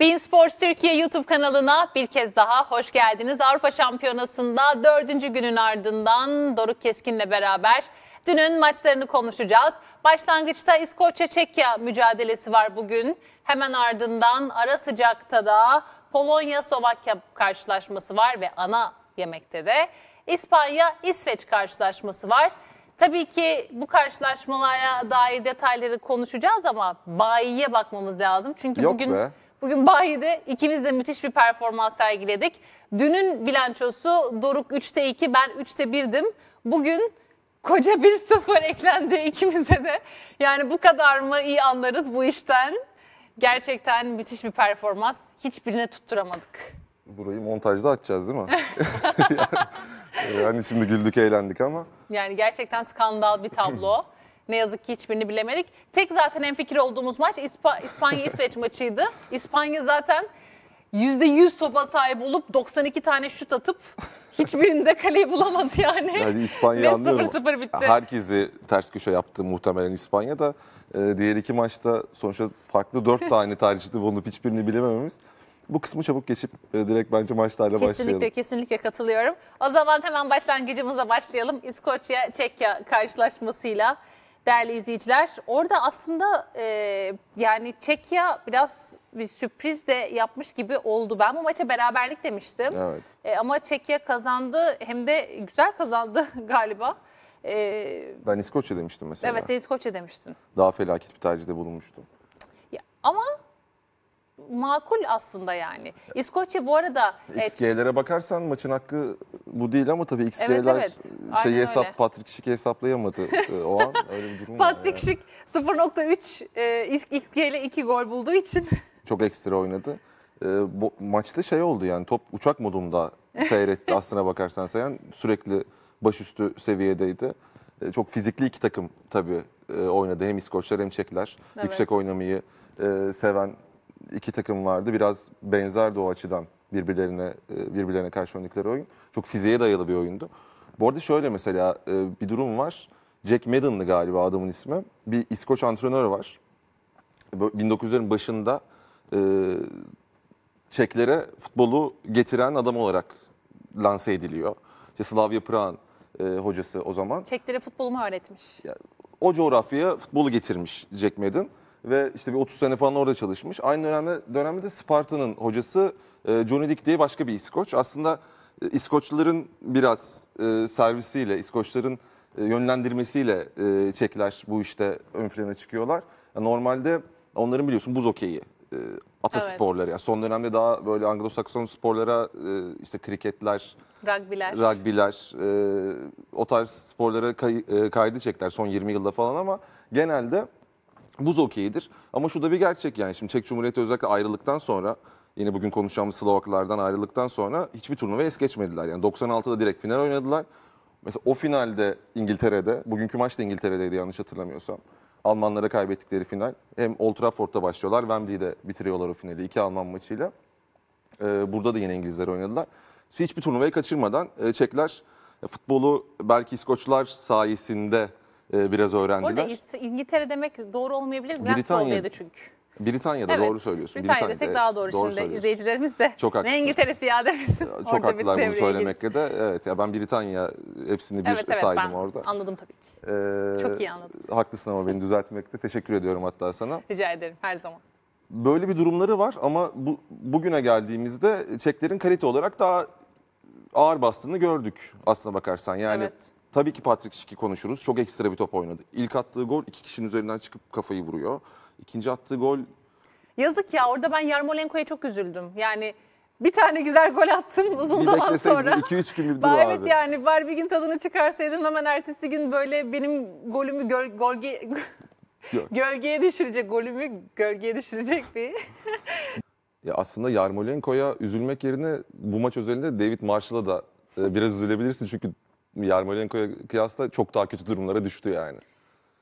Bein Sports Türkiye YouTube kanalına bir kez daha hoş geldiniz. Avrupa Şampiyonası'nda dördüncü günün ardından Doruk Keskin'le beraber dünün maçlarını konuşacağız. Başlangıçta İskoçya-Çekya mücadelesi var bugün. Hemen ardından ara sıcakta da Polonya-Slovakya karşılaşması var ve ana yemekte de İspanya-İsveç karşılaşması var. Tabii ki bu karşılaşmalara dair detayları konuşacağız ama bayiye bakmamız lazım. Çünkü Yok bugün... Be. Bugün Bayi'de ikimiz de müthiş bir performans sergiledik. Dünün bilançosu Doruk 3'te 2, ben 3'te 1'dim. Bugün koca bir 0 eklendi ikimize de. Yani bu kadar mı iyi anlarız bu işten? Gerçekten müthiş bir performans. Hiçbirine tutturamadık. Burayı montajda açacağız değil mi? yani e, hani şimdi güldük eğlendik ama. Yani gerçekten skandal bir tablo. Ne yazık ki hiçbirini bilemedik. Tek zaten enfikir olduğumuz maç İspa İspanya-İsveç maçıydı. İspanya zaten %100 topa sahip olup 92 tane şut atıp hiçbirinde kaleyi bulamadı yani. Yani İspanya'yı anlıyorum. 0 -0 bitti. Herkesi ters köşe yaptı muhtemelen İspanya da ee, diğer iki maçta sonuçta farklı 4 tane tarihçide bulunup hiçbirini bilemememiz bu kısmı çabuk geçip e, direkt bence maçlarla kesinlikle, başlayalım. Kesinlikle kesinlikle katılıyorum. O zaman hemen başlangıcımıza başlayalım. İskoçya Çekya karşılaşmasıyla değerli izleyiciler. Orada aslında e, yani Çekya biraz bir sürpriz de yapmış gibi oldu. Ben bu maça beraberlik demiştim. Evet. E, ama Çekya kazandı hem de güzel kazandı galiba. E, ben İskoçya demiştim mesela. Evet sen İskoçya demiştin. Daha felaket bir tercihde bulunmuştum. Ya, ama makul aslında yani. İskoçya bu arada... XG'lere e, bakarsan maçın hakkı bu değil ama tabii XG'ler evet, evet. şeyi hesap, Patrick Schick'i hesaplayamadı e, o an. Öyle bir durum Patrick Schick 0.3 e, XG ile 2 gol bulduğu için. Çok ekstra oynadı. E, bu, maçta şey oldu yani top uçak modunda seyretti aslına bakarsan sayan sürekli başüstü seviyedeydi. E, çok fizikli iki takım tabii e, oynadı. Hem İskoçlar hem Çekler. Evet. Yüksek oynamayı e, seven iki takım vardı. Biraz benzer o açıdan birbirlerine e, birbirlerine karşı oynadıkları oyun. Çok fiziğe dayalı bir oyundu. Bu arada şöyle mesela e, bir durum var. Jack Madden'lı galiba adamın ismi. Bir İskoç antrenörü var. 1900'lerin başında Çeklere futbolu getiren adam olarak lanse ediliyor. İşte Slavia Praha'nın e, hocası o zaman. Çeklere futbolu mu öğretmiş? Ya, o coğrafyaya futbolu getirmiş Jack Madden ve işte bir 30 sene falan orada çalışmış. Aynı dönemde, dönemde de Sparta'nın hocası e, Johnny Dick diye başka bir İskoç. Aslında e, İskoçların biraz e, servisiyle, İskoçların e, yönlendirmesiyle Çekler bu işte ön plana çıkıyorlar. normalde onların biliyorsun buz okeyi ata evet. sporları. Yani son dönemde daha böyle Anglo-Sakson sporlara işte kriketler, rugbyler rugbiler o tarz sporlara kay, kaydı çekler son 20 yılda falan ama genelde buz okeyidir. Ama şu da bir gerçek yani şimdi Çek Cumhuriyeti özellikle ayrılıktan sonra yine bugün konuşacağımız Slovaklardan ayrıldıktan sonra hiçbir turnuva es geçmediler. Yani 96'da direkt final oynadılar. Mesela o finalde İngiltere'de, bugünkü maç da İngiltere'deydi yanlış hatırlamıyorsam. Almanlara kaybettikleri final. Hem Old Trafford'da başlıyorlar, Wembley'de bitiriyorlar o finali iki Alman maçıyla. Ee, burada da yine İngilizler oynadılar. Hiçbir turnuvayı kaçırmadan e, Çekler futbolu belki İskoçlar sayesinde e, biraz öğrendiler. Orada İngiltere demek doğru olmayabilir. Glasgow'daydı çünkü. Britanya'da evet, doğru söylüyorsun. Britanya, Britanya desek evet, daha doğru, doğru şimdi izleyicilerimiz de. Çok haklısın. Ne İngiltere'si ya demesin. Çok haklılar bunu söylemekte de. Evet ya ben Britanya hepsini bir evet, evet, saydım ben orada. anladım tabii ki. Ee, Çok iyi anladım. Haklısın ama beni düzeltmekte. Teşekkür ediyorum hatta sana. Rica ederim her zaman. Böyle bir durumları var ama bu, bugüne geldiğimizde çeklerin kalite olarak daha ağır bastığını gördük aslına bakarsan. Yani evet. Tabii ki Patrick Şiki konuşuruz. Çok ekstra bir top oynadı. İlk attığı gol iki kişinin üzerinden çıkıp kafayı vuruyor. İkinci attığı gol... Yazık ya orada ben Yarmolenko'ya çok üzüldüm. Yani bir tane güzel gol attım uzun bir zaman sonra. 2-3 gün bir dur abi. Evet yani var bir gün tadını çıkarsaydım hemen ertesi gün böyle benim golümü göl, golge, gölgeye düşürecek golümü gölgeye düşürecek bir... ya aslında Yarmolenko'ya üzülmek yerine bu maç özelinde David Marshall'a da e, biraz üzülebilirsin çünkü Yarmolenko'ya kıyasla çok daha kötü durumlara düştü yani.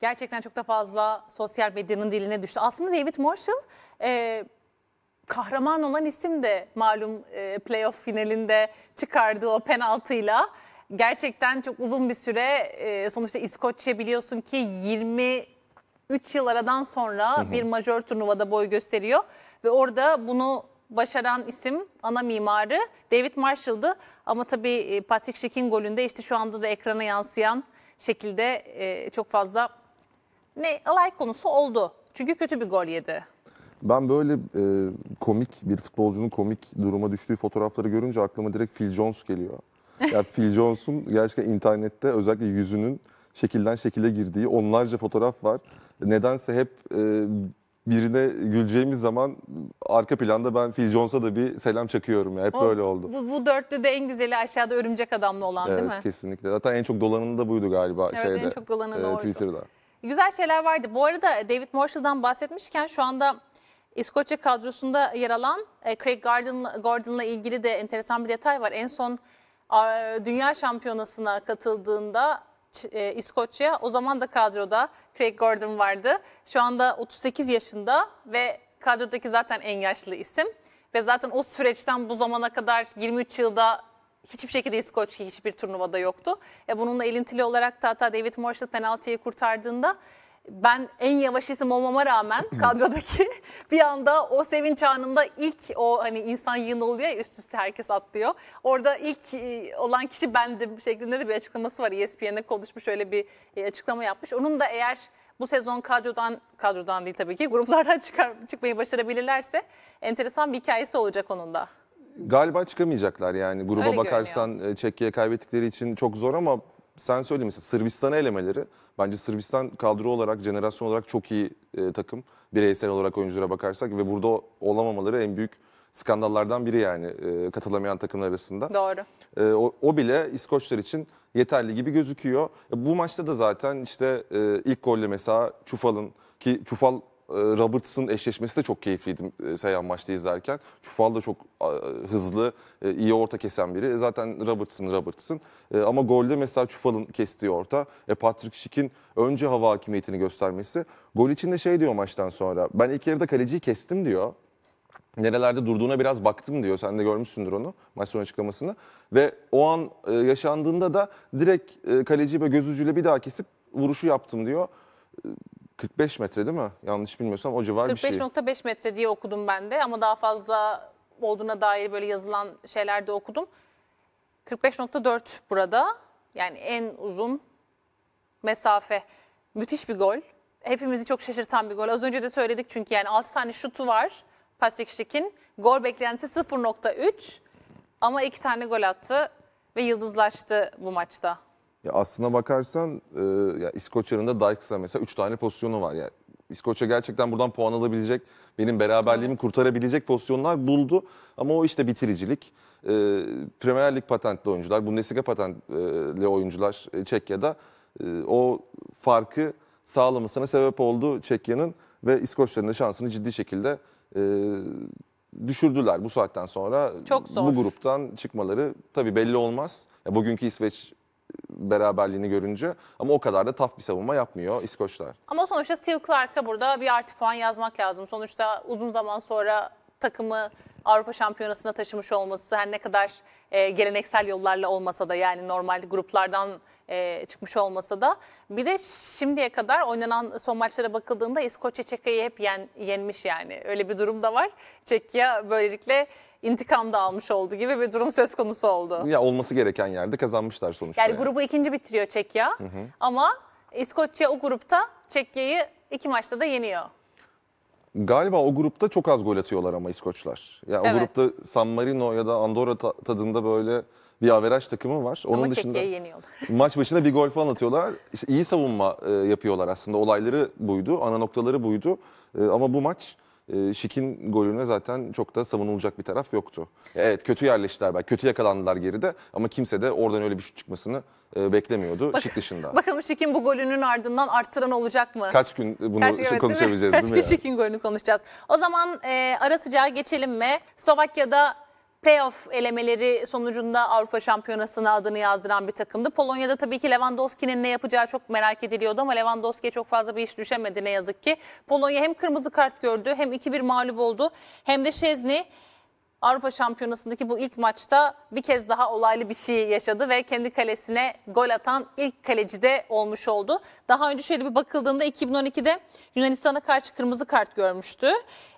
Gerçekten çok da fazla sosyal medyanın diline düştü. Aslında David Marshall e, kahraman olan isim de malum e, playoff finalinde çıkardığı o penaltıyla gerçekten çok uzun bir süre e, sonuçta İskoçya biliyorsun ki 23 3 yıl aradan sonra hı hı. bir majör turnuvada boy gösteriyor ve orada bunu başaran isim, ana mimarı David Marshall'dı. Ama tabii e, Patrick Schick'in golünde işte şu anda da ekrana yansıyan şekilde e, çok fazla ne alay konusu oldu. Çünkü kötü bir gol yedi. Ben böyle e, komik bir futbolcunun komik duruma düştüğü fotoğrafları görünce aklıma direkt Phil Jones geliyor. Ya yani Phil Jones'un gerçekten internette özellikle yüzünün şekilden şekile girdiği onlarca fotoğraf var. Nedense hep e, birine güleceğimiz zaman arka planda ben Phil Jones'a da bir selam çakıyorum ya. Hep O- böyle oldu. Bu, bu dörtlü de en güzeli aşağıda örümcek adamlı olan evet değil mi? kesinlikle. Zaten en çok dolananı da buydu galiba Evet, şeyde. en çok dolananı da e, oydu. Twitter'da. Güzel şeyler vardı. Bu arada David Marshall'dan bahsetmişken şu anda İskoçya kadrosunda yer alan e, Craig Gordon'la ilgili de enteresan bir detay var. En son Dünya Şampiyonası'na katıldığında e, İskoçya. O zaman da kadroda Craig Gordon vardı. Şu anda 38 yaşında ve kadrodaki zaten en yaşlı isim. Ve zaten o süreçten bu zamana kadar 23 yılda hiçbir şekilde İskoçya hiçbir turnuvada yoktu. E bununla elintili olarak da hatta David Marshall penaltıyı kurtardığında ben en yavaş isim olmama rağmen kadrodaki bir anda o sevinç anında ilk o hani insan yığını oluyor ya üst üste herkes atlıyor. Orada ilk e, olan kişi bendim şeklinde de bir açıklaması var. ESPN'de konuşmuş öyle bir e, açıklama yapmış. Onun da eğer bu sezon kadrodan kadrodan değil tabii ki gruplardan çıkar, çıkmayı başarabilirlerse enteresan bir hikayesi olacak onun da. Galiba çıkamayacaklar yani gruba Öyle bakarsan e, Çekki'ye kaybettikleri için çok zor ama sen söyle mesela Sırbistan'a elemeleri bence Sırbistan kadro olarak, jenerasyon olarak çok iyi e, takım. Bireysel olarak oyunculara bakarsak ve burada olamamaları en büyük skandallardan biri yani e, katılamayan takımlar arasında. Doğru. E, o, o bile İskoçlar için yeterli gibi gözüküyor. E, bu maçta da zaten işte e, ilk golle mesela Çufal'ın ki Çufal e, Robertson eşleşmesi de çok keyifliydi e, Seyhan maçta izlerken. Çufal da çok hızlı, e, iyi orta kesen biri. Zaten Robertson, Robertson. Ama golde mesela Çufal'ın kestiği orta. Patrick Schick'in önce hava hakimiyetini göstermesi. Gol için de şey diyor maçtan sonra. Ben ilk yarıda kaleciyi kestim diyor nerelerde durduğuna biraz baktım diyor. Sen de görmüşsündür onu maç sonu açıklamasını. Ve o an yaşandığında da direkt e, kaleciyi böyle göz ucuyla bir daha kesip vuruşu yaptım diyor. 45 metre değil mi? Yanlış bilmiyorsam o civar bir şey. 45.5 metre diye okudum ben de ama daha fazla olduğuna dair böyle yazılan şeylerde okudum. 45.4 burada. Yani en uzun mesafe. Müthiş bir gol. Hepimizi çok şaşırtan bir gol. Az önce de söyledik çünkü yani 6 tane şutu var Patrick Schick'in. Gol beklentisi 0.3 ama 2 tane gol attı ve yıldızlaştı bu maçta. Ya aslına bakarsan e, ya İskoçya'nın da Dykes'la mesela 3 tane pozisyonu var. Yani İskoçya gerçekten buradan puan alabilecek, benim beraberliğimi kurtarabilecek pozisyonlar buldu. Ama o işte bitiricilik. E, Premier Lig patentli oyuncular, Bundesliga patentli e, oyuncular e, Çekya'da e, o farkı sağlamasına sebep oldu Çekya'nın ve İskoçya'nın da şansını ciddi şekilde e, düşürdüler bu saatten sonra. Çok zor. Bu gruptan çıkmaları tabii belli olmaz. Ya bugünkü İsveç beraberliğini görünce ama o kadar da taf bir savunma yapmıyor İskoçlar. Ama sonuçta Steve Clark'a burada bir artı puan yazmak lazım. Sonuçta uzun zaman sonra takımı Avrupa Şampiyonası'na taşımış olması her ne kadar e, geleneksel yollarla olmasa da yani normal gruplardan e, çıkmış olmasa da bir de şimdiye kadar oynanan son maçlara bakıldığında İskoçya Çekya'yı hep yen, yenmiş yani öyle bir durum da var. Çekya böylelikle intikam da almış oldu gibi bir durum söz konusu oldu. Ya olması gereken yerde kazanmışlar sonuçta. Yani, yani. grubu ikinci bitiriyor Çekya hı hı. ama İskoçya o grupta Çekya'yı iki maçta da yeniyor. Galiba o grupta çok az gol atıyorlar ama İskoçlar. Ya evet. o grupta San Marino ya da Andorra tadında böyle bir averaj takımı var. Onun ama dışında maç başında bir gol falan atıyorlar. İşte iyi savunma e, yapıyorlar aslında. Olayları buydu, ana noktaları buydu. E, ama bu maç ee, Şik'in golüne zaten çok da savunulacak bir taraf yoktu. Evet kötü yerleştiler belki kötü yakalandılar geride ama kimse de oradan öyle bir şut çıkmasını e, beklemiyordu Bak, Şik dışında. Bakalım Şik'in bu golünün ardından arttıran olacak mı? Kaç gün e, bunu Kaç, evet, konuşabileceğiz değil mi? Kaç gün Şik'in golünü konuşacağız. O zaman e, ara sıcağı geçelim mi? Slovakya'da playoff elemeleri sonucunda Avrupa Şampiyonası'na adını yazdıran bir takımdı. Polonya'da tabii ki Lewandowski'nin ne yapacağı çok merak ediliyordu ama Lewandowski'ye çok fazla bir iş düşemedi ne yazık ki. Polonya hem kırmızı kart gördü hem 2-1 mağlup oldu hem de Şezni Avrupa Şampiyonası'ndaki bu ilk maçta bir kez daha olaylı bir şey yaşadı ve kendi kalesine gol atan ilk kaleci de olmuş oldu. Daha önce şöyle bir bakıldığında 2012'de Yunanistan'a karşı kırmızı kart görmüştü.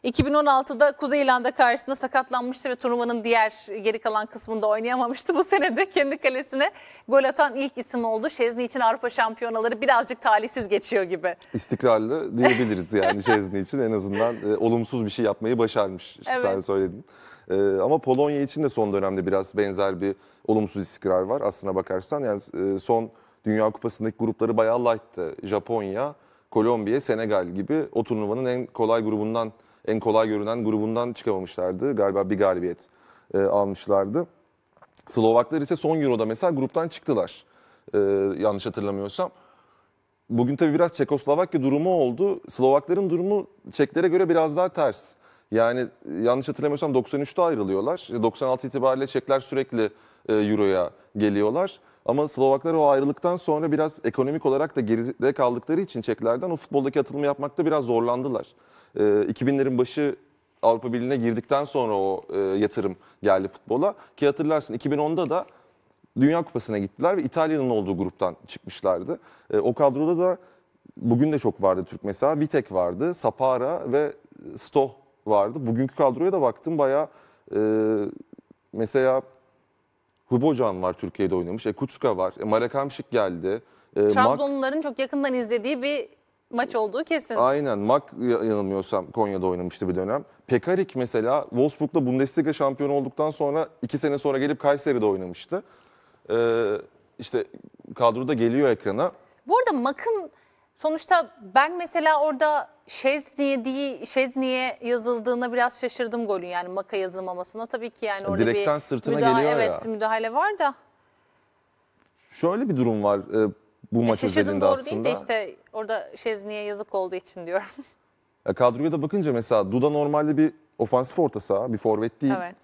2016'da Kuzey İrlanda karşısında sakatlanmıştı ve turnuvanın diğer geri kalan kısmında oynayamamıştı. Bu sene de kendi kalesine gol atan ilk isim oldu. Şezni için Avrupa Şampiyonaları birazcık talihsiz geçiyor gibi. İstikrarlı diyebiliriz yani Şezni için en azından e, olumsuz bir şey yapmayı başarmış. Evet. Sen söyledin. E, ama Polonya için de son dönemde biraz benzer bir olumsuz istikrar var aslına bakarsan. Yani e, son Dünya Kupası'ndaki grupları bayağı light'tı. Japonya, Kolombiya, Senegal gibi o turnuvanın en kolay grubundan, en kolay görünen grubundan çıkamamışlardı. Galiba bir galibiyet e, almışlardı. Slovaklar ise son Euro'da mesela gruptan çıktılar. E, yanlış hatırlamıyorsam. Bugün tabii biraz Çekoslovakya durumu oldu. Slovakların durumu Çeklere göre biraz daha ters. Yani e, yanlış hatırlamıyorsam 93'te ayrılıyorlar. 96 e, itibariyle Çekler sürekli e, Euro'ya geliyorlar. Ama Slovaklar o ayrılıktan sonra biraz ekonomik olarak da geride kaldıkları için Çeklerden o futboldaki atılımı yapmakta biraz zorlandılar. 2000'lerin başı Avrupa Birliği'ne girdikten sonra o yatırım geldi futbola. Ki hatırlarsın 2010'da da Dünya Kupası'na gittiler ve İtalya'nın olduğu gruptan çıkmışlardı. O kadroda da bugün de çok vardı Türk mesela. Vitek vardı, Sapara ve Stoh vardı. Bugünkü kadroya da baktım bayağı e, mesela Hubocan var Türkiye'de oynamış. E, var. E, Marakamşik geldi. E, Trabzonluların Mak, çok yakından izlediği bir maç olduğu kesin. Aynen. Mak yanılmıyorsam Konya'da oynamıştı bir dönem. Pekarik mesela Wolfsburg'da Bundesliga şampiyonu olduktan sonra iki sene sonra gelip Kayseri'de oynamıştı. E, işte kadroda geliyor ekrana. Bu arada Mak'ın sonuçta ben mesela orada Şezni'ye değil, Şezni'ye yazıldığına biraz şaşırdım golün yani Maka yazılmamasına. Tabii ki yani orada Direkten bir sırtına müdahale, geliyor evet, ya. müdahale var da. Şöyle bir durum var e, bu maç özelinde doğru aslında. Değil de işte orada Şezni'ye yazık olduğu için diyorum. Ya kadroya da bakınca mesela Duda normalde bir ofansif orta saha, bir forvet değil. Evet.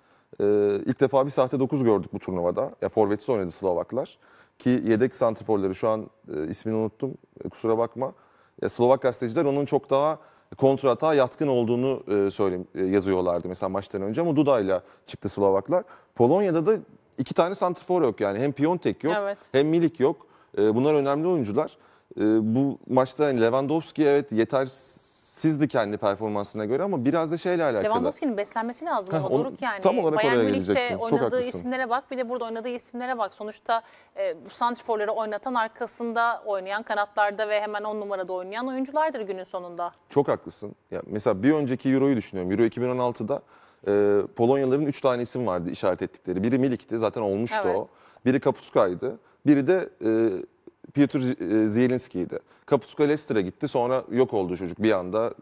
Ee, ilk defa bir sahte 9 gördük bu turnuvada. Ya forvetsiz oynadı Slovaklar. Ki yedek santriforları şu an e, ismini unuttum. E, kusura bakma. E, Slovak gazeteciler onun çok daha kontrata yatkın olduğunu e, söyle e, yazıyorlardı mesela maçtan önce ama Duda'yla çıktı Slovaklar. Polonya'da da iki tane santrfor yok yani hem Piontek yok evet. hem Milik yok. Bunlar önemli oyuncular. Bu maçta hani Lewandowski evet yeter Sizdi kendi performansına göre ama biraz da şeyle alakalı. Lewandowski'nin beslenmesi lazım Heh, ama yani. Tam olarak Bayern oraya Münih'te oynadığı isimlere bak bir de burada oynadığı isimlere bak. Sonuçta e, bu santrforları oynatan arkasında oynayan kanatlarda ve hemen on numarada oynayan oyunculardır günün sonunda. Çok haklısın. Ya mesela bir önceki Euro'yu düşünüyorum. Euro 2016'da e, Polonyalıların 3 tane isim vardı işaret ettikleri. Biri Milik'ti zaten olmuştu evet. o. Biri Kapuska'ydı. Biri de e, Piotr e, Zielinski'ydi. Kapuska Leicester'a gitti. Sonra yok oldu çocuk bir anda.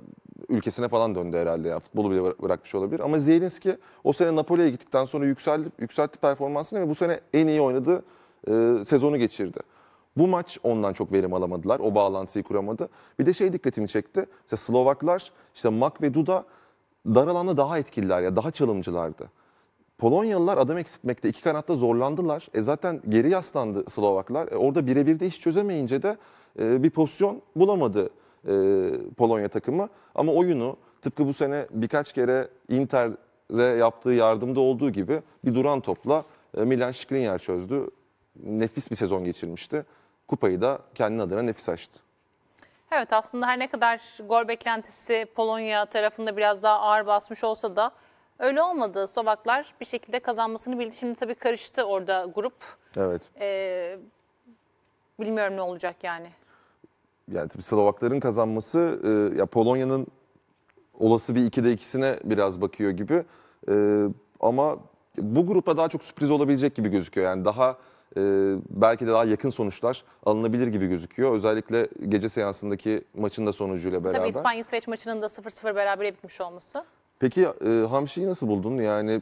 Ülkesine falan döndü herhalde ya. Futbolu bile bırakmış olabilir. Ama Zielinski o sene Napoli'ye gittikten sonra yükseldi, yükseltti performansını ve bu sene en iyi oynadığı e, sezonu geçirdi. Bu maç ondan çok verim alamadılar. O bağlantıyı kuramadı. Bir de şey dikkatimi çekti. İşte Slovaklar, işte Mak ve Duda dar alanda daha etkililer ya, daha çalımcılardı. Polonyalılar adam eksiltmekte iki kanatta zorlandılar. E zaten geri yaslandı Slovaklar. E orada birebir de iş çözemeyince de e, bir pozisyon bulamadı e, Polonya takımı. Ama oyunu tıpkı bu sene birkaç kere Inter'e yaptığı yardımda olduğu gibi bir duran topla e, Milan Skriniar çözdü. Nefis bir sezon geçirmişti. Kupayı da kendi adına nefis açtı. Evet aslında her ne kadar gol beklentisi Polonya tarafında biraz daha ağır basmış olsa da öyle olmadı. Slovaklar bir şekilde kazanmasını bildi. Şimdi tabii karıştı orada grup. Evet. Ee, bilmiyorum ne olacak yani yani tabii Slovakların kazanması e, ya Polonya'nın olası bir 2'de ikisine biraz bakıyor gibi. E, ama bu grupta daha çok sürpriz olabilecek gibi gözüküyor. Yani daha e, belki de daha yakın sonuçlar alınabilir gibi gözüküyor. Özellikle gece seansındaki maçın da sonucuyla beraber. Tabii İspanya-İsveç maçının da 0-0 berabere bitmiş olması. Peki e, Hamşi'yi nasıl buldun? Yani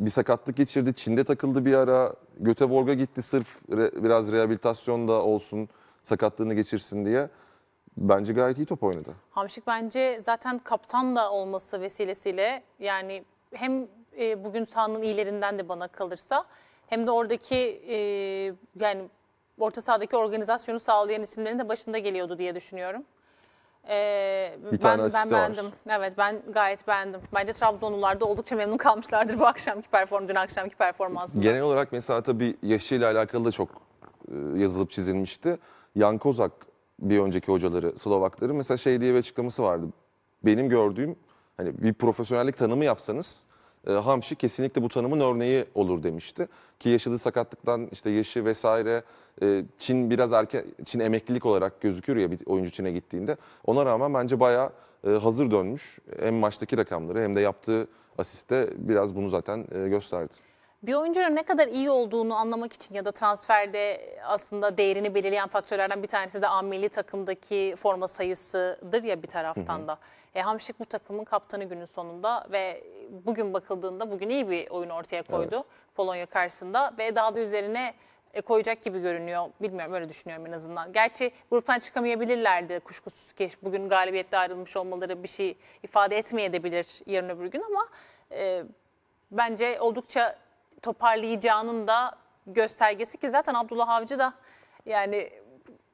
bir sakatlık geçirdi, Çin'de takıldı bir ara. Göteborg'a gitti sırf re, biraz rehabilitasyon da olsun sakatlığını geçirsin diye bence gayet iyi top oynadı. Hamşik bence zaten kaptan da olması vesilesiyle yani hem e, bugün sahanın iyilerinden de bana kalırsa hem de oradaki e, yani orta sahadaki organizasyonu sağlayan isimlerin de başında geliyordu diye düşünüyorum. Ee, bir ben, tane ben beğendim. Var. Evet ben gayet beğendim. Bence Trabzonlular da oldukça memnun kalmışlardır bu akşamki perform, dün akşamki performansında. Genel olarak mesela tabii yaşıyla alakalı da çok e, yazılıp çizilmişti. Jan Kozak bir önceki hocaları Slovakları mesela şey diye bir açıklaması vardı. Benim gördüğüm hani bir profesyonellik tanımı yapsanız e, Hamşi kesinlikle bu tanımın örneği olur demişti. Ki yaşadığı sakatlıktan işte yaşı vesaire e, Çin biraz erken Çin emeklilik olarak gözüküyor ya bir oyuncu Çin'e gittiğinde. Ona rağmen bence bayağı e, hazır dönmüş. Hem maçtaki rakamları hem de yaptığı asiste biraz bunu zaten e, gösterdi. Bir oyuncunun ne kadar iyi olduğunu anlamak için ya da transferde aslında değerini belirleyen faktörlerden bir tanesi de ameli takımdaki forma sayısıdır ya bir taraftan hı hı. da. E, Hamşik bu takımın kaptanı günün sonunda ve bugün bakıldığında bugün iyi bir oyun ortaya koydu evet. Polonya karşısında ve daha da üzerine e, koyacak gibi görünüyor. Bilmiyorum öyle düşünüyorum en azından. Gerçi gruptan çıkamayabilirlerdi kuşkusuz ki bugün galibiyette ayrılmış olmaları bir şey ifade etmeyebilir yarın öbür gün ama e, bence oldukça toparlayacağının da göstergesi ki zaten Abdullah Avcı da yani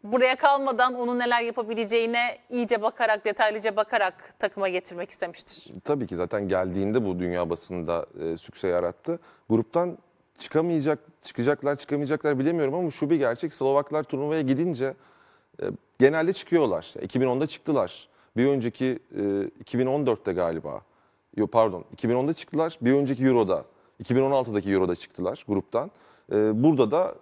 buraya kalmadan onun neler yapabileceğine iyice bakarak, detaylıca bakarak takıma getirmek istemiştir. Tabii ki zaten geldiğinde bu dünya basında e, sükse yarattı. Gruptan çıkamayacak, çıkacaklar, çıkamayacaklar bilemiyorum ama şu bir gerçek. Slovaklar turnuvaya gidince e, genelde çıkıyorlar. 2010'da çıktılar. Bir önceki e, 2014'te galiba. Yo, pardon 2010'da çıktılar. Bir önceki Euro'da 2016'daki Euro'da çıktılar gruptan. Ee, burada da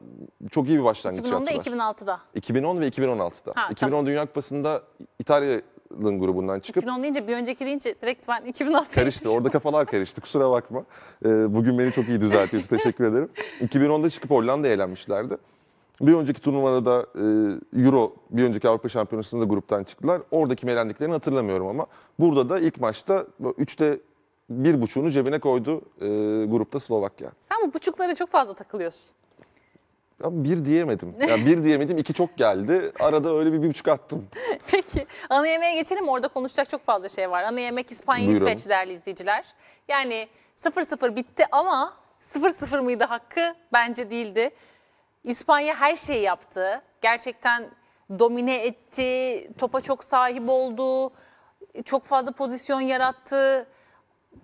çok iyi bir başlangıç 2010'da, yaptılar. 2006'da. 2010 ve 2016'da. Ha, 2010 tamam. Dünya Kupası'nda İtalya'nın grubundan çıkıp... 2010 deyince bir önceki deyince direkt ben 2006 Karıştı orada kafalar karıştı kusura bakma. Ee, bugün beni çok iyi düzeltiyorsun teşekkür ederim. 2010'da çıkıp Hollanda'ya eğlenmişlerdi. Bir önceki turnuvada da e, Euro, bir önceki Avrupa Şampiyonası'nda gruptan çıktılar. Oradaki elendiklerini hatırlamıyorum ama. Burada da ilk maçta 3'te bir buçuğunu cebine koydu e, grupta Slovakya. Sen bu buçuklara çok fazla takılıyorsun. Ya bir diyemedim. Ya bir diyemedim, iki çok geldi. Arada öyle bir, bir buçuk attım. Peki, ana yemeğe geçelim. Orada konuşacak çok fazla şey var. Ana yemek İspanya Buyurun. İsveç değerli izleyiciler. Yani 0-0 bitti ama 0-0 mıydı hakkı? Bence değildi. İspanya her şeyi yaptı. Gerçekten domine etti, topa çok sahip oldu, çok fazla pozisyon yarattı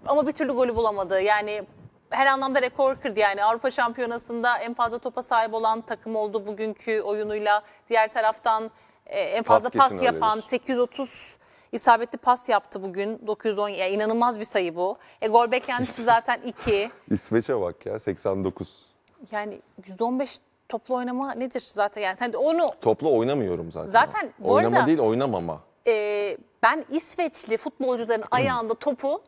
ama bir türlü golü bulamadı. Yani her anlamda rekor kırdı yani. Avrupa Şampiyonası'nda en fazla topa sahip olan takım oldu bugünkü oyunuyla. Diğer taraftan e, en fazla pas, pas yapan 830 isabetli pas yaptı bugün. 910 yani inanılmaz bir sayı bu. E gol beklentisi zaten 2. İsveç'e bak ya 89. Yani 115 toplu oynama nedir zaten yani? Hani onu Toplu oynamıyorum zaten. Zaten oynama arada, değil oynamama. E, ben İsveçli futbolcuların ayağında topu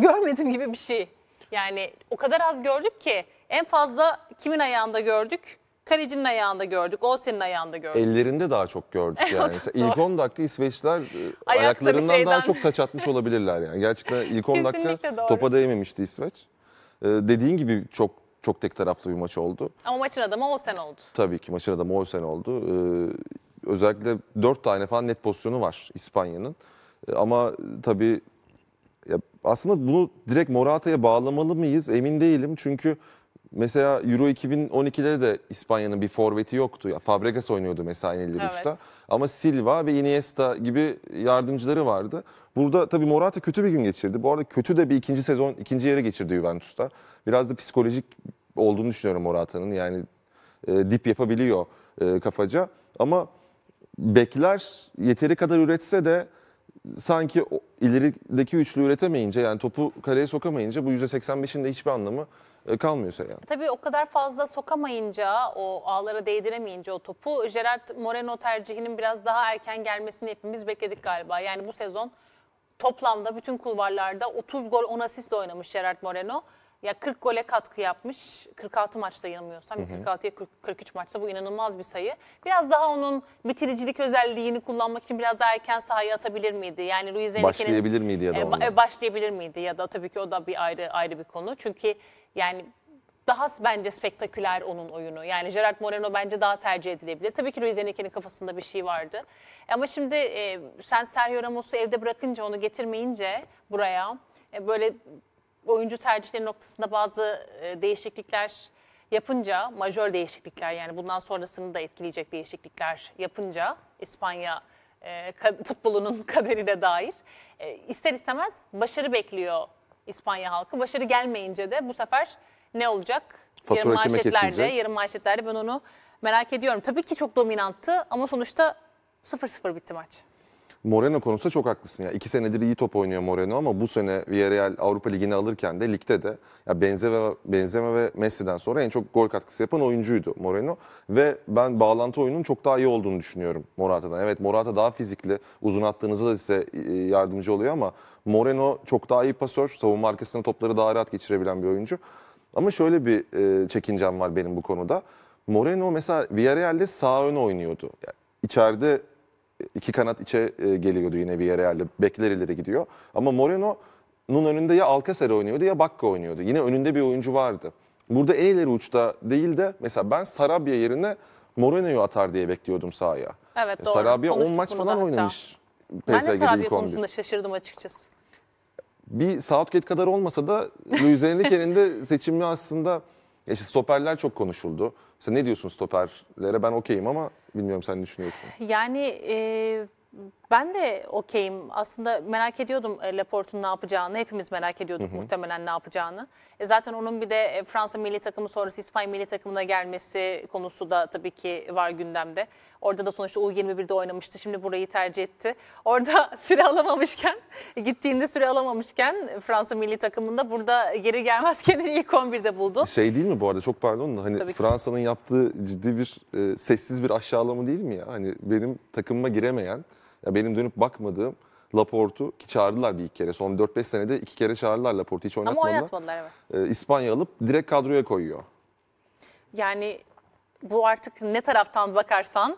görmedim gibi bir şey. Yani o kadar az gördük ki en fazla kimin ayağında gördük? Kalecinin ayağında gördük, Olsen'in ayağında gördük. Ellerinde daha çok gördük yani. Evet, Mesela ilk 10 dakika İsveçliler e, Ayakta ayaklarından şeyden... daha çok taç atmış olabilirler yani. Gerçekten ilk 10 dakika doğru. topa değmemişti İsveç. Ee, dediğin gibi çok çok tek taraflı bir maç oldu. Ama maçın adamı Olsen oldu. Tabii ki maçın adamı Olsen oldu. Ee, özellikle 4 tane falan net pozisyonu var İspanya'nın. Ee, ama tabii aslında bunu direkt Morata'ya bağlamalı mıyız emin değilim. Çünkü mesela Euro 2012'de de İspanya'nın bir forveti yoktu. Ya Fabregas oynuyordu mesela Enil evet. Ama Silva ve Iniesta gibi yardımcıları vardı. Burada tabii Morata kötü bir gün geçirdi. Bu arada kötü de bir ikinci sezon, ikinci yere geçirdi Juventus'ta. Biraz da psikolojik olduğunu düşünüyorum Morata'nın. Yani e, dip yapabiliyor e, kafaca. Ama bekler yeteri kadar üretse de sanki ilerideki üçlü üretemeyince yani topu kaleye sokamayınca bu %85'in de hiçbir anlamı e, kalmıyor yani. Tabii o kadar fazla sokamayınca, o ağlara değdiremeyince o topu Gerard Moreno tercihinin biraz daha erken gelmesini hepimiz bekledik galiba. Yani bu sezon toplamda bütün kulvarlarda 30 gol 10 asistle oynamış Gerard Moreno. Ya 40 gole katkı yapmış. 46 maçta yanılmıyorsam. 46'ya 43 maçta bu inanılmaz bir sayı. Biraz daha onun bitiricilik özelliğini kullanmak için biraz daha erken sahaya atabilir miydi? Yani Luis Enrique'nin Başlayabilir miydi ya da e, onunla? E, başlayabilir miydi ya da tabii ki o da bir ayrı ayrı bir konu. Çünkü yani daha bence spektaküler onun oyunu. Yani Gerard Moreno bence daha tercih edilebilir. Tabii ki Luis Enrique'nin kafasında bir şey vardı. Ama şimdi e, sen Sergio Ramos'u evde bırakınca onu getirmeyince buraya e, böyle oyuncu tercihleri noktasında bazı e, değişiklikler yapınca, majör değişiklikler yani bundan sonrasını da etkileyecek değişiklikler yapınca İspanya e, futbolunun kaderine dair e, ister istemez başarı bekliyor İspanya halkı. Başarı gelmeyince de bu sefer ne olacak? Fatura yarım manşetlerde, yarım manşetlerde ben onu merak ediyorum. Tabii ki çok dominanttı ama sonuçta 0-0 bitti maç. Moreno konusunda çok haklısın. Ya iki senedir iyi top oynuyor Moreno ama bu sene Villarreal Avrupa Ligi'ni alırken de ligde de ya Benzema, Benzema ve Messi'den sonra en çok gol katkısı yapan oyuncuydu Moreno ve ben bağlantı oyunun çok daha iyi olduğunu düşünüyorum Morata'dan. Evet Morata daha fizikli. Uzun attığınızda da size e, yardımcı oluyor ama Moreno çok daha iyi pasör. Savunma arkasında topları daha rahat geçirebilen bir oyuncu. Ama şöyle bir e, çekincem var benim bu konuda. Moreno mesela Villarreal'de sağ ön oynuyordu. Yani içeride iki kanat içe e, geliyordu yine Villarreal'de. Bekler ileri gidiyor. Ama Moreno'nun önünde ya Alcacer oynuyordu ya Bakka oynuyordu. Yine önünde bir oyuncu vardı. Burada en ileri uçta değil de mesela ben Sarabia yerine Moreno'yu atar diye bekliyordum sahaya. Evet e, doğru. Sarabia Konuştuk 10 maç falan hatta. oynamış. Ben de Sarabia konusunda şaşırdım açıkçası. Bir Southgate kadar olmasa da Luis Enrique'nin de seçimi aslında işte stoperler çok konuşuldu. Mesela ne diyorsun stoperlere? Ben okeyim ama bilmiyorum sen ne düşünüyorsun. Yani e, ben de okeyim. Aslında merak ediyordum e, Laporte'un ne yapacağını. Hepimiz merak ediyorduk muhtemelen ne yapacağını. E, zaten onun bir de e, Fransa milli takımı sonrası İspanya milli takımına gelmesi konusu da tabii ki var gündemde. Orada da sonuçta U21'de oynamıştı. Şimdi burayı tercih etti. Orada süre alamamışken, gittiğinde süre alamamışken Fransa milli takımında burada geri gelmez kendini ilk 11'de buldu. Şey değil mi bu arada çok pardon da hani Fransa'nın yaptığı ciddi bir e, sessiz bir aşağılama değil mi ya? Hani benim takımıma giremeyen ya benim dönüp bakmadığım Laporte'u ki çağırdılar bir iki kere. Son 4-5 senede iki kere çağırdılar Laporte'u hiç oynatmadılar. Ama oynatmadılar evet. E, İspanya alıp direkt kadroya koyuyor. Yani bu artık ne taraftan bakarsan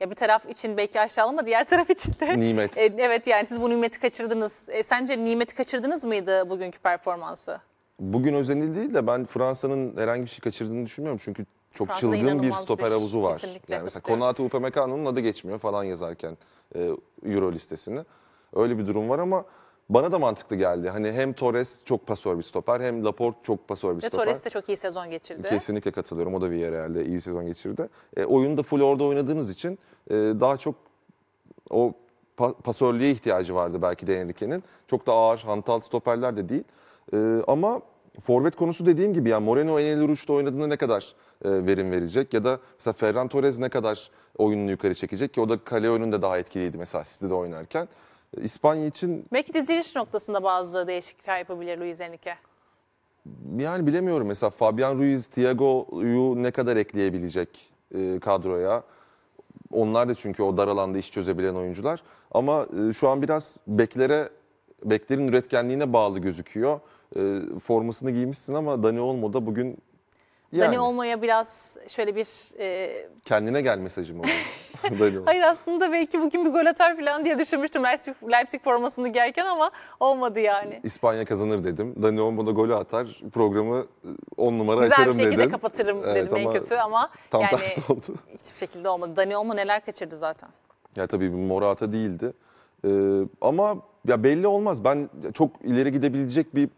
ya bir taraf için belki aşağılama diğer taraf için de. Nimet. E, evet yani siz bu nimeti kaçırdınız. E, sence nimeti kaçırdınız mıydı bugünkü performansı? Bugün özenil değil de ben Fransa'nın herhangi bir şey kaçırdığını düşünmüyorum. Çünkü çok Fransa'da çılgın bir stoper bir- havuzu var. kesinlikle yani mesela katılıyorum. Konate Upamecano'nun adı geçmiyor falan yazarken e, Euro listesini. Öyle bir durum var ama bana da mantıklı geldi. Hani hem Torres çok pasör bir stoper hem Laporte çok pasör bir Ve stoper. Torres de çok iyi sezon geçirdi. Kesinlikle katılıyorum. O da bir Villarreal'de iyi bir sezon geçirdi. E, da full orada oynadığımız için e, daha çok o pa- pasörlüğe ihtiyacı vardı belki de Enrique'nin. Çok da ağır, hantal stoperler de değil. E, ama Forvet konusu dediğim gibi ya Moreno Enel Ruş'ta oynadığında ne kadar e, verim verecek ya da mesela Ferran Torres ne kadar oyununu yukarı çekecek ki o da kale önünde daha etkiliydi mesela City'de oynarken. E, İspanya için Belki diziliş noktasında bazı değişiklikler yapabilir Luis Enrique. yani bilemiyorum mesela Fabian Ruiz, Thiago'yu ne kadar ekleyebilecek e, kadroya. Onlar da çünkü o dar alanda iş çözebilen oyuncular. Ama e, şu an biraz beklere beklerin üretkenliğine bağlı gözüküyor e, formasını giymişsin ama Dani Olmo da bugün yani. Dani Olmo'ya biraz şöyle bir... E... Kendine gel mesajı mı Hayır aslında belki bugün bir gol atar falan diye düşünmüştüm Leipzig, Leipzig formasını giyerken ama olmadı yani. İspanya kazanır dedim. Dani Olmo da golü atar. Programı 10 e, numara Güzel açarım dedim. Güzel bir şekilde dedim. kapatırım dedim ama en kötü ama... Tam yani, tersi oldu. Hiçbir şekilde olmadı. Dani Olmo neler kaçırdı zaten. Ya tabii bir Morata değildi. Ee, ama ya belli olmaz. Ben çok ileri gidebilecek bir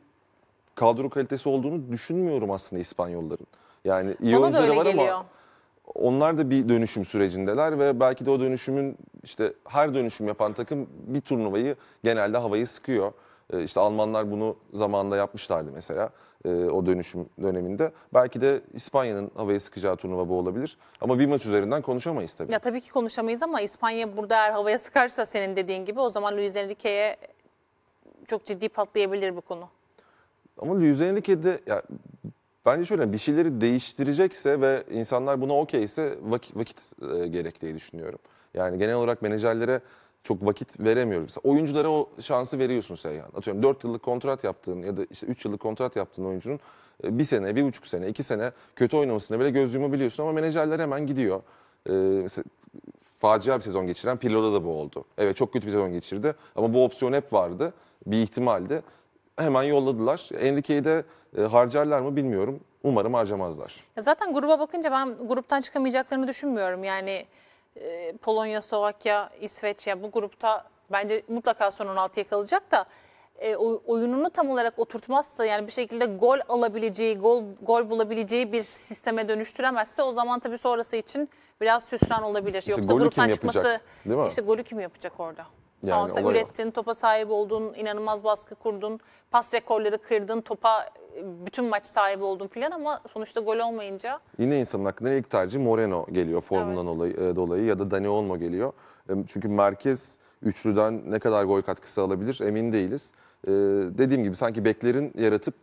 kadro kalitesi olduğunu düşünmüyorum aslında İspanyolların. Yani iyi Bana oyuncuları var geliyor. ama onlar da bir dönüşüm sürecindeler ve belki de o dönüşümün işte her dönüşüm yapan takım bir turnuvayı genelde havayı sıkıyor. Ee, işte Almanlar bunu zamanında yapmışlardı mesela e, o dönüşüm döneminde. Belki de İspanya'nın havayı sıkacağı turnuva bu olabilir. Ama bir maç üzerinden konuşamayız tabii. Ya tabii ki konuşamayız ama İspanya burada eğer havaya sıkarsa senin dediğin gibi o zaman Luis Enrique'ye çok ciddi patlayabilir bu konu. Ama üzerine kedi ya, bence şöyle bir şeyleri değiştirecekse ve insanlar buna okeyse vakit, vakit e, gerek diye düşünüyorum. Yani genel olarak menajerlere çok vakit veremiyoruz. Mesela oyunculara o şansı veriyorsun Seyhan. Atıyorum 4 yıllık kontrat yaptığın ya da işte 3 yıllık kontrat yaptığın oyuncunun e, bir sene, bir buçuk sene, iki sene kötü oynamasına bile göz yumabiliyorsun ama menajerler hemen gidiyor. Ee, mesela facia bir sezon geçiren Pirlo'da da bu oldu. Evet çok kötü bir sezon geçirdi ama bu opsiyon hep vardı. Bir ihtimaldi hemen yolladılar. Enrique'yi de e, harcarlar mı bilmiyorum. Umarım harcamazlar. Ya zaten gruba bakınca ben gruptan çıkamayacaklarını düşünmüyorum. Yani e, Polonya, Slovakya, İsveç ya bu grupta bence mutlaka son 16'ya kalacak da e, oyununu tam olarak oturtmazsa yani bir şekilde gol alabileceği, gol gol bulabileceği bir sisteme dönüştüremezse o zaman tabii sonrası için biraz hüsran olabilir. İşte Yoksa gruptan kim yapacak, değil mi? işte golü kim yapacak orada? Yani Tamam, sen olay o. ürettin, topa sahip oldun, inanılmaz baskı kurdun, pas rekorları kırdın, topa e, bütün maç sahibi oldun filan ama sonuçta gol olmayınca Yine insanın aklına ilk tercih Moreno geliyor formundan dolayı, e, dolayı ya da Dani Olmo geliyor. E, çünkü merkez üçlüden ne kadar gol katkısı alabilir emin değiliz. E, dediğim gibi sanki beklerin yaratıp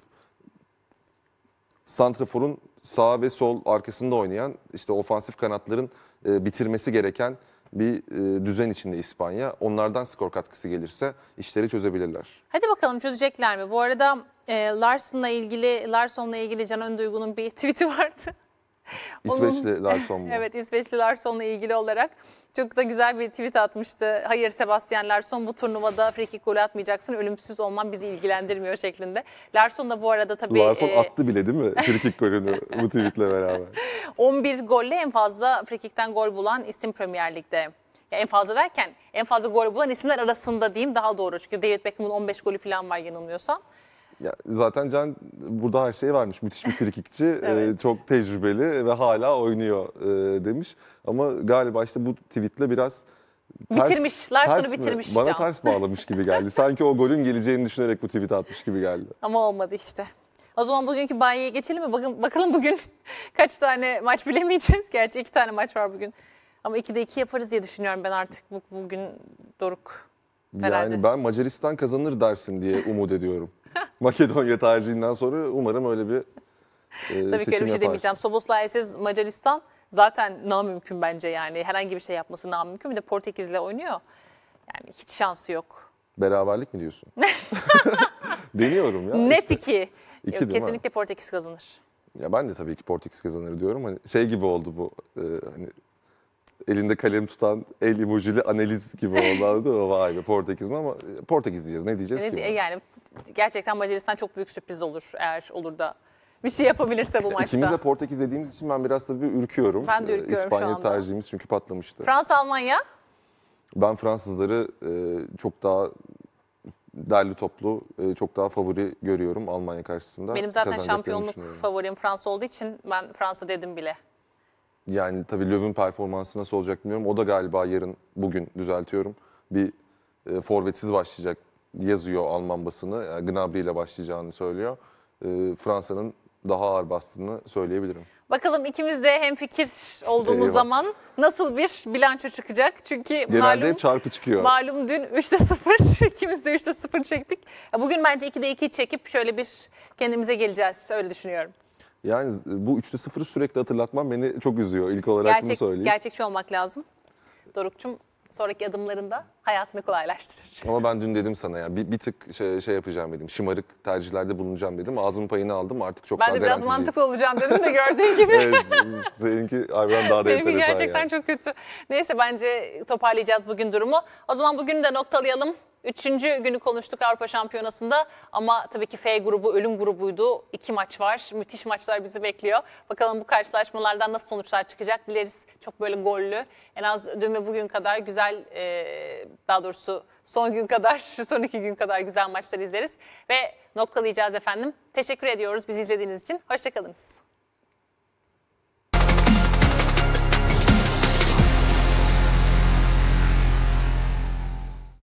santraforun sağ ve sol arkasında oynayan işte ofansif kanatların bitirmesi gereken bir e, düzen içinde İspanya. Onlardan skor katkısı gelirse işleri çözebilirler. Hadi bakalım çözecekler mi? Bu arada e, Larson'la ilgili Larson'la ilgili Can Önduygun'un bir tweet'i vardı. İsveçli Larsson evet İsveçli Larsson'la ilgili olarak çok da güzel bir tweet atmıştı. Hayır Sebastian Larsson bu turnuvada frikik golü atmayacaksın. Ölümsüz olman bizi ilgilendirmiyor şeklinde. Larsson da bu arada tabii... Larsson e... attı bile değil mi frikik golünü bu tweetle beraber? 11 golle en fazla frikikten gol bulan isim Premier Lig'de. Ya en fazla derken en fazla gol bulan isimler arasında diyeyim daha doğru. Çünkü David Beckham'ın 15 golü falan var yanılmıyorsam. Ya zaten Can burada her şeyi vermiş. Müthiş bir frikikçi, ee, evet. e, çok tecrübeli ve hala oynuyor e, demiş. Ama galiba işte bu tweetle biraz ters, bitirmiş. Larson'u bitirmiş. Mi? Bana Can. ters bağlamış gibi geldi. Sanki o golün geleceğini düşünerek bu tweet atmış gibi geldi. Ama olmadı işte. O zaman bugünkü bayiye geçelim mi? Bakın, bakalım bugün kaç tane maç bilemeyeceğiz. Gerçi iki tane maç var bugün. Ama iki de iki yaparız diye düşünüyorum ben artık bugün Doruk. Herhalde. Yani ben Macaristan kazanır dersin diye umut ediyorum. Makedonya tarihinden sonra umarım öyle bir e, Tabii ki öyle bir şey demeyeceğim. Soboslaye'siz Macaristan zaten namümkün bence yani. Herhangi bir şey yapması namümkün. Bir de Portekiz'le oynuyor. Yani hiç şansı yok. Beraberlik mi diyorsun? Deniyorum ya. Net işte. iki. iki yok, kesinlikle mi? Portekiz kazanır. Ya ben de tabii ki Portekiz kazanır diyorum. Hani şey gibi oldu bu. E, hani elinde kalem tutan el emojili analiz gibi oldu. Vay be Portekiz mi ama Portekiz diyeceğiz ne diyeceğiz evet, ki? E, yani gerçekten Macaristan çok büyük sürpriz olur eğer olur da bir şey yapabilirse bu maçta. İkimiz de Portekiz dediğimiz için ben biraz tabii ürküyorum. Ben de e, ürküyorum İspanya şu anda. tercihimiz çünkü patlamıştı. Fransa Almanya? Ben Fransızları e, çok daha derli toplu çok daha favori görüyorum Almanya karşısında. Benim zaten şampiyonluk favorim Fransa olduğu için ben Fransa dedim bile yani tabii Löw'ün performansı nasıl olacak bilmiyorum. O da galiba yarın, bugün düzeltiyorum. Bir e, forvetsiz başlayacak yazıyor Alman basını. Yani e, Gnabry ile başlayacağını söylüyor. E, Fransa'nın daha ağır bastığını söyleyebilirim. Bakalım ikimiz de hem fikir olduğumuz Eyvah. zaman nasıl bir bilanço çıkacak? Çünkü Genelde malum, hep çarpı çıkıyor. Malum dün 3'te 0, ikimiz de 3'te 0 çektik. E, bugün bence 2'de 2 çekip şöyle bir kendimize geleceğiz öyle düşünüyorum. Yani bu üçlü sıfırı sürekli hatırlatmam beni çok üzüyor ilk olarak Gerçek, bunu söyleyeyim. Gerçekçi olmak lazım. Dorukçum, sonraki adımlarında hayatını kolaylaştırır. Ama ben dün dedim sana ya bir, bir tık şey, şey yapacağım dedim. Şımarık tercihlerde bulunacağım dedim. Ağzımın payını aldım artık çok ben daha Ben de biraz mantıklı olacağım dedim de gördüğün gibi. evet, seninki harbiden daha da enteresan gerçekten yani. çok kötü. Neyse bence toparlayacağız bugün durumu. O zaman bugün de noktalayalım. Üçüncü günü konuştuk Avrupa Şampiyonası'nda ama tabii ki F grubu ölüm grubuydu. İki maç var. Müthiş maçlar bizi bekliyor. Bakalım bu karşılaşmalardan nasıl sonuçlar çıkacak. Dileriz çok böyle gollü. En az dün ve bugün kadar güzel e, daha doğrusu son gün kadar, son iki gün kadar güzel maçlar izleriz. Ve noktalayacağız efendim. Teşekkür ediyoruz bizi izlediğiniz için. Hoşçakalınız.